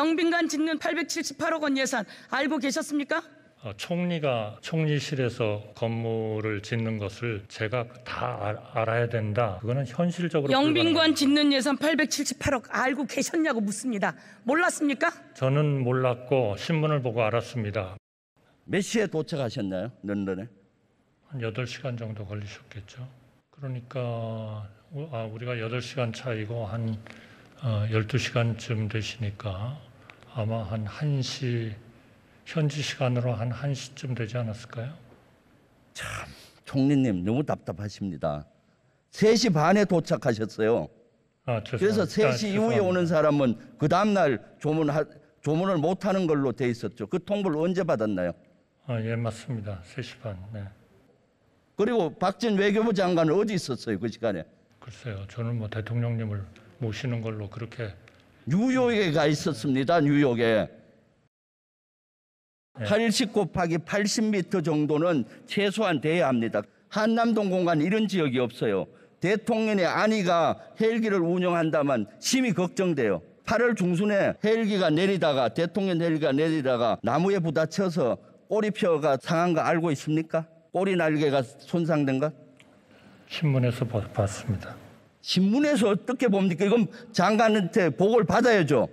영빈관 짓는 878억 원 예산 알고 계셨습니까? 어, 총리가 총리실에서 건물을 짓는 것을 제가 다 알, 아야 된다. 그거는 현실적으로 영빈관 짓는 예산 878억 알고 계셨냐고 묻습니다. 몰랐습니까? 저는 몰랐고 신문을 보고 알았습니다. 몇 시에 도착하셨나요? 런던에? 한 8시간 정도 걸리셨겠죠. 그러니까 어, 아, 우리가 8시간 차이고 한 어, 12시간쯤 되시니까 아마 한 1시, 현지 시간으로 한 1시쯤 되지 않았을까요? 참, 총리님 너무 답답하십니다. 3시 반에 도착하셨어요. 아, 그래서 3시 아, 이후에 오는 사람은 그 다음날 조문 조문을 못하는 걸로 돼 있었죠. 그 통보를 언제 받았나요? 아, 예, 맞습니다. 3시 반. 네. 그리고 박진 외교부 장관은 어디 있었어요? 그 시간에? 글쎄요. 저는 뭐 대통령님을 모시는 걸로 그렇게 뉴욕에 가 있었습니다. 뉴욕에. 80 곱하기 80m 정도는 최소한 돼야 합니다. 한남동 공간 이런 지역이 없어요. 대통령의 아니가 헬기를 운영한다면 심히 걱정돼요. 8월 중순에 헬기가 내리다가 대통령 헬기가 내리다가 나무에 부딪혀서 꼬리뼈가 상한 거 알고 있습니까? 꼬리 날개가 손상된 것? 신문에서 봤습니다. 신문에서 어떻게 봅니까? 이건 장관한테 보고를 받아야죠.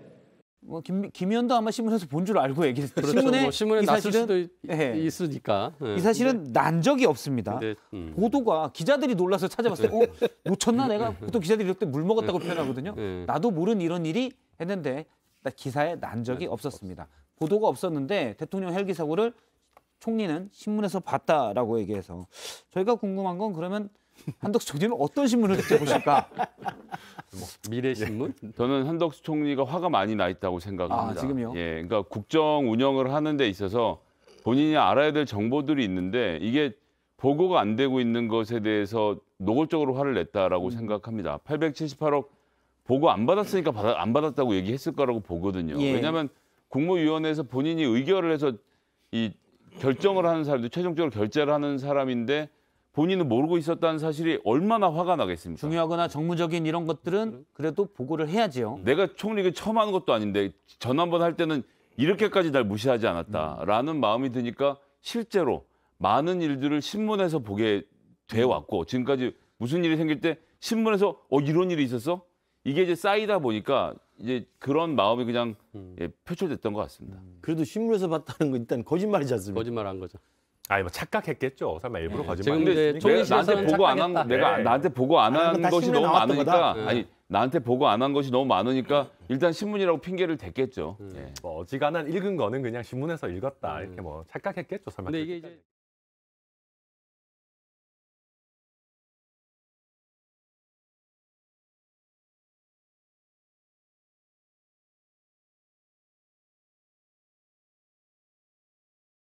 뭐 김, 김 위원도 아마 신문에서 본 줄 알고 얘기했어요. 그렇죠. 신문에, 뭐 신문에 이 사실은, 네. 있으니까. 네. 이 사실은 근난 적이 없습니다. 근 음. 보도가 기자들이 놀라서 찾아봤어요 어, 놓쳤나 내가 보통 기자들이 이럴 때물 먹었다고 표현하거든요. 네. 나도 모르는 이런 일이 했는데 기사에 난 적이 네. 없었습니다. 보도가 없었는데 대통령 헬기 사고를 총리는 신문에서 봤다라고 얘기해서 저희가 궁금한 건 그러면 한덕수 총리는 어떤 신문을 그때 보실까? 뭐 미래신문? 저는 한덕수 총리가 화가 많이 나 있다고 생각합니다. 아, 지금요? 예, 그러니까 국정 운영을 하는 데 있어서 본인이 알아야 될 정보들이 있는데 이게 보고가 안 되고 있는 것에 대해서 노골적으로 화를 냈다라고 음. 생각합니다. 878억 보고 안 받았으니까 받아, 안 받았다고 얘기했을 거라고 보거든요. 예. 왜냐하면 국무위원회에서 본인이 의결을 해서 이 결정을 하는 사람도 최종적으로 결제를 하는 사람인데 본인은 모르고 있었다는 사실이 얼마나 화가 나겠습니까? 중요하거나 정무적인 이런 것들은 그래도 보고를 해야지요. 내가 총리에게 처음 하는 것도 아닌데 전 한 번 할 때는 이렇게까지 날 무시하지 않았다라는 마음이 드니까 실제로 많은 일들을 신문에서 보게 돼 왔고 지금까지 무슨 일이 생길 때 신문에서 어 이런 일이 있었어? 이게 이제 쌓이다 보니까 이제 그런 마음이 그냥 음. 예, 표출됐던 것 같습니다. 음. 그래도 신문에서 봤다는 건 일단 거짓말이지 않습니까? 거짓말한 거죠. 아니 뭐 착각했겠죠. 설마 일부러 네, 거짓말. 근데 내가 나한테 보고 안한 내가 네. 나한테 보고 안한 아, 것이 너무 많으니까 네. 아니 나한테 보고 안 한 것이 너무 많으니까 일단 신문이라고 핑계를 댔겠죠. 음. 예. 뭐 어지간한 읽은 거는 그냥 신문에서 읽었다 음. 이렇게 뭐 착각했겠죠. 설마.